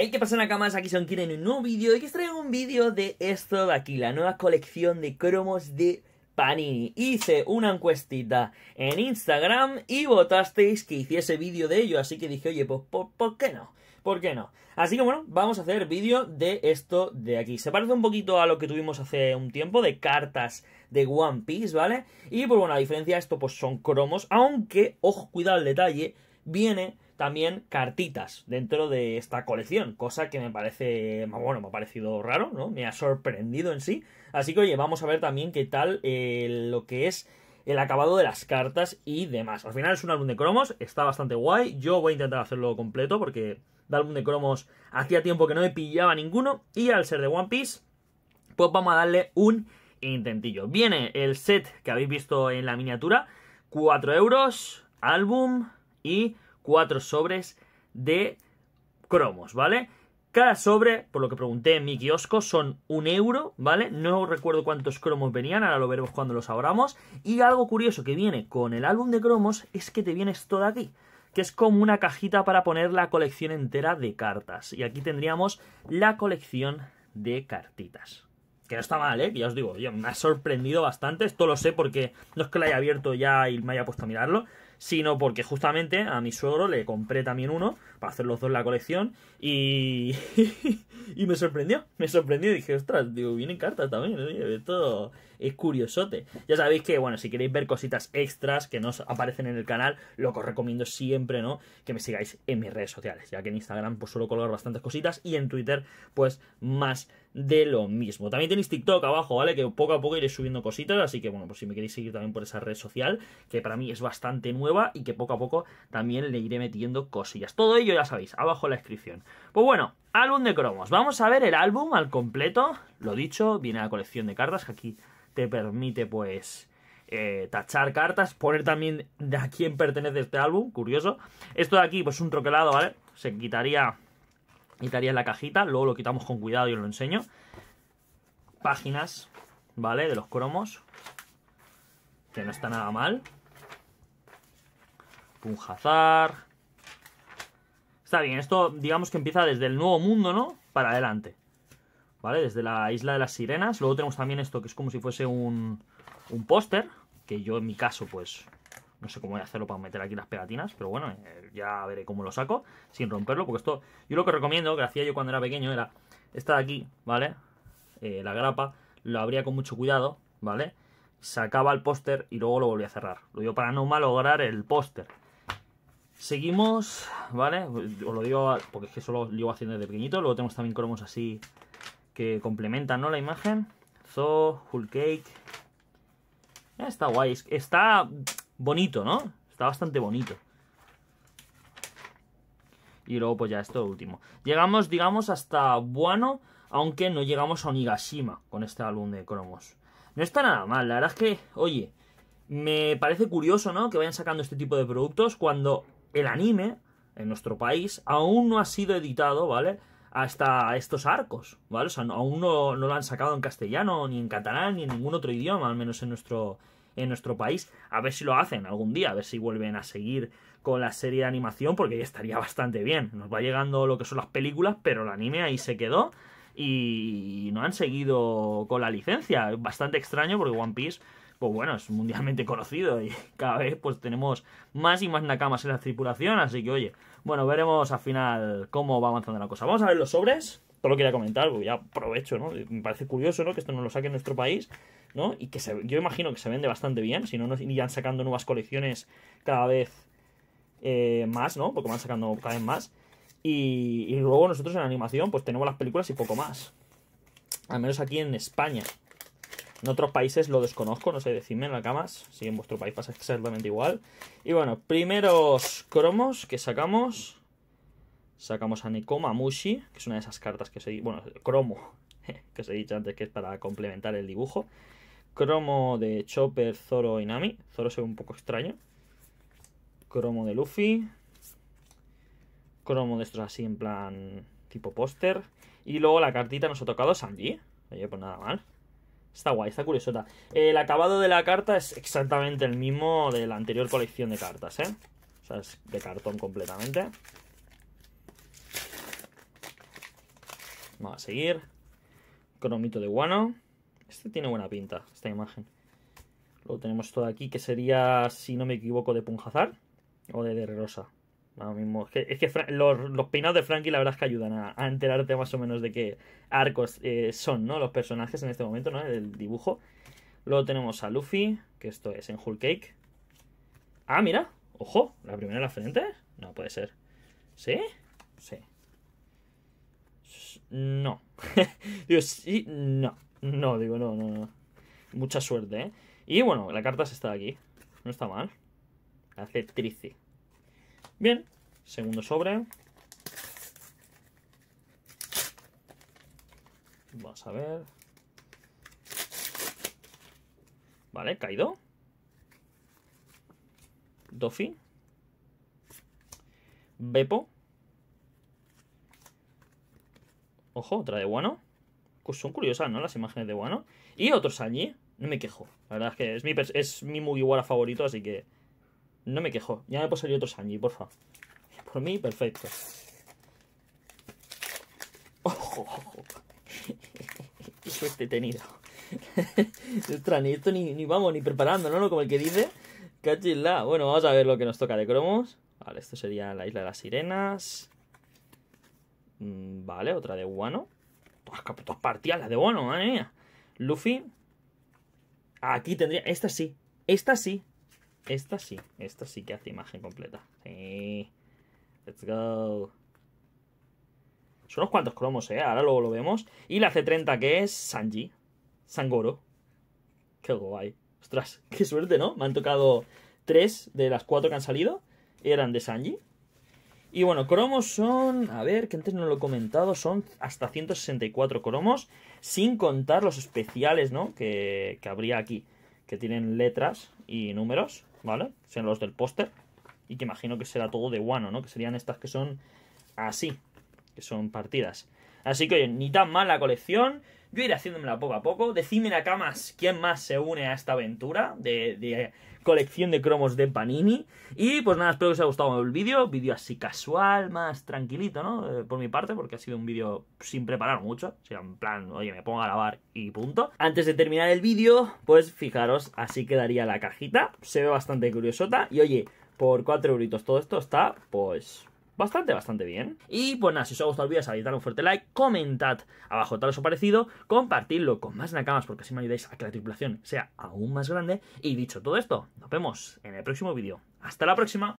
Hey, ¿qué pasa Nakamas? Aquí son Kira en un nuevo vídeo y que os traigo un vídeo de esto de aquí, la nueva colección de cromos de Panini. Hice una encuestita en Instagram y votasteis que hiciese vídeo de ello, así que dije, oye, pues ¿por, qué no? ¿Por qué no? Así que bueno, vamos a hacer vídeo de esto de aquí. Se parece un poquito a lo que tuvimos hace un tiempo de cartas de One Piece, ¿vale? Y pues bueno, a diferencia esto, pues son cromos, aunque, ojo, cuidado el detalle, viene también cartitas dentro de esta colección, cosa que me parece, bueno, me ha parecido raro, ¿no? Me ha sorprendido en sí. Así que, oye, vamos a ver también qué tal eh, lo que es el acabado de las cartas y demás. Al final es un álbum de cromos, está bastante guay. Yo voy a intentar hacerlo completo porque de álbum de cromos hacía tiempo que no me pillaba ninguno. Y al ser de One Piece, pues vamos a darle un intentillo. Viene el set que habéis visto en la miniatura, 4 euros, álbum y cuatro sobres de cromos, ¿vale? Cada sobre, por lo que pregunté en mi kiosco, son un euro, ¿vale? No recuerdo cuántos cromos venían, ahora lo veremos cuando los abramos. Y algo curioso que viene con el álbum de cromos es que te viene esto de aquí, que es como una cajita para poner la colección entera de cartas. Y aquí tendríamos la colección de cartitas. Que no está mal, ¿eh? ya os digo, me ha sorprendido bastante. Esto lo sé porque no es que lo haya abierto ya y me haya puesto a mirarlo, sino porque justamente a mi suegro le compré también uno para hacer los dos la colección y, y me sorprendió, me sorprendió, dije, ostras, digo, vienen cartas también, De todo es curiosote. Ya sabéis que, bueno, si queréis ver cositas extras que no aparecen en el canal, lo que os recomiendo siempre, ¿no? Que me sigáis en mis redes sociales, ya que en Instagram pues suelo colgar bastantes cositas y en Twitter pues más de lo mismo. También tenéis TikTok abajo, ¿vale? Que poco a poco iré subiendo cositas, así que bueno, pues si me queréis seguir también por esa red social, que para mí es bastante nueva y que poco a poco también le iré metiendo cosillas. Todo ello ya sabéis, abajo en la descripción. Pues bueno, álbum de cromos. Vamos a ver el álbum al completo. Lo dicho, viene la colección de cartas que aquí te permite pues eh, tachar cartas, poner también de a quién pertenece este álbum, curioso. Esto de aquí pues un troquelado, ¿vale? Se quitaría, quitaría en la cajita, luego lo quitamos con cuidado y os lo enseño. Páginas, ¿vale? De los cromos. Que no está nada mal. Punjazar Está bien, esto digamos que empieza desde el Nuevo Mundo, ¿no? Para adelante. ¿Vale? Desde la Isla de las Sirenas. Luego tenemos también esto que es como si fuese un, un póster. Que yo en mi caso, pues, no sé cómo voy a hacerlo para meter aquí las pegatinas, pero bueno, eh, ya veré cómo lo saco sin romperlo, porque esto, yo lo que recomiendo, que hacía yo cuando era pequeño, era esta de aquí, ¿vale? Eh, la grapa, lo abría con mucho cuidado, ¿vale? Sacaba el póster y luego lo volvía a cerrar. Lo digo para no malograr el póster. Seguimos, ¿vale? Os lo digo porque es que solo llevo haciendo desde pequeñito. Luego tenemos también cromos así que complementan, ¿no? La imagen. Zoo, full Cake. Eh, está guay. Está bonito, ¿no? Está bastante bonito. Y luego, pues ya esto último. Llegamos, digamos, hasta bueno. aunque no llegamos a Onigashima con este álbum de cromos. No está nada mal, la verdad es que, oye, me parece curioso, ¿no? Que vayan sacando este tipo de productos cuando el anime en nuestro país aún no ha sido editado, ¿vale? Hasta estos arcos, ¿vale? O sea, aún no, lo han sacado en castellano, ni en catalán, ni en ningún otro idioma, al menos en nuestro, en nuestro país. A ver si lo hacen algún día, a ver si vuelven a seguir con la serie de animación, porque ya estaría bastante bien. Nos va llegando lo que son las películas, pero el anime ahí se quedó y no han seguido con la licencia. Bastante extraño porque One Piece pues bueno, es mundialmente conocido y cada vez pues tenemos más y más nakamas en la tripulación, así que oye, bueno, veremos al final cómo va avanzando la cosa. Vamos a ver los sobres, todo lo quería comentar, porque ya aprovecho, ¿no? Me parece curioso, ¿no? Que esto no lo saque en nuestro país, ¿no? Y que yo imagino que se vende bastante bien, si no, nos irían sacando nuevas colecciones cada vez eh, más, ¿no? Porque van sacando cada vez más. Y, y luego nosotros en animación pues tenemos las películas y poco más. Al menos aquí en España. En otros países lo desconozco, no sé, decirme en la cama si en vuestro país pasa exactamente igual. Y bueno, primeros cromos que sacamos. Sacamos a Nekomamushi Mushi, que es una de esas cartas que os he dicho, bueno, cromo, que os he dicho antes que es para complementar el dibujo. Cromo de Chopper, Zoro y Nami. Zoro se ve un poco extraño. Cromo de Luffy. Cromo de estos así en plan tipo póster. Y luego la cartita nos ha tocado Sanji. Oye, pues nada mal. Está guay, está curiosota. El acabado de la carta es exactamente el mismo de la anterior colección de cartas, ¿eh? O sea, es de cartón completamente. Vamos a seguir. Cromito de guano. Este tiene buena pinta, esta imagen. Luego tenemos todo aquí, que sería, si no me equivoco, de Punjazar o de rosa mismo. Es que, los, los, peinados de Frankie, la verdad es que ayudan a, enterarte más o menos de qué arcos eh, son, ¿no? Los personajes en este momento, ¿no? dibujo. Luego tenemos a Luffy, que esto es en Hulk Cake. Ah, mira. Ojo, la primera en la frente. No puede ser. ¿Sí? Sí. No. dios sí, no. No, digo, no, no, no. Mucha suerte, ¿eh? Y bueno, la carta se está aquí. No está mal. La hace Trici. Bien, segundo sobre. Vamos a ver. Vale, caído. Dofi. Bepo. Ojo, otra de Guano. Pues son curiosas, ¿no? Las imágenes de Guano. Y otros allí. No me quejo. La verdad es que es mi, es mi Mugiwara favorito, así que no me quejo. Ya me puedo salir otro Sanji, porfa. Por mí, perfecto. ¡Ojo! ojo. Suerte tenido. Ostras, ni esto ni, vamos, ni preparando, ¿no? Como el que dice. Cachisla. Bueno, vamos a ver lo que nos toca de cromos. Vale, esto sería la isla de las sirenas. Mm, vale, otra de Guano. Todas, todas partidas las de Guano, madre mía. Luffy. Aquí tendría... Esta sí. Esta sí. Esta sí, esta sí que hace imagen completa. Sí. Let's go. Son unos cuantos cromos, ¿eh? Ahora luego lo vemos. Y la C30 que es Sanji. Sangoro. Qué guay. Ostras, qué suerte, ¿no? Me han tocado tres de las cuatro que han salido. Eran de Sanji. Y bueno, cromos son, a ver, que antes no lo he comentado, son hasta 164 cromos, sin contar los especiales, ¿no? Que, que habría aquí, que tienen letras y números. ¿vale? sean los del póster. Y que imagino que será todo de guano, ¿no? Que serían estas que son así, que son partidas. Así que, oye, ni tan mal la colección. Yo iré haciéndomela poco a poco. Decime acá más quién más se une a esta aventura de, colección de cromos de Panini. Y pues nada, espero que os haya gustado el vídeo. Vídeo así casual, más tranquilito, ¿no? Eh, por mi parte, porque ha sido un vídeo sin preparar mucho. O sea, en plan, oye, me pongo a grabar y punto. Antes de terminar el vídeo, pues fijaros, así quedaría la cajita. Se ve bastante curiosota. Y oye, por 4 euritos todo esto está, pues, bastante, bastante bien. Y pues nada, si os ha gustado el vídeo, sabéis un fuerte like, comentad abajo tal os ha parecido, compartidlo con más nakamas porque así me ayudáis a que la tripulación sea aún más grande. Y dicho todo esto, nos vemos en el próximo vídeo. ¡Hasta la próxima!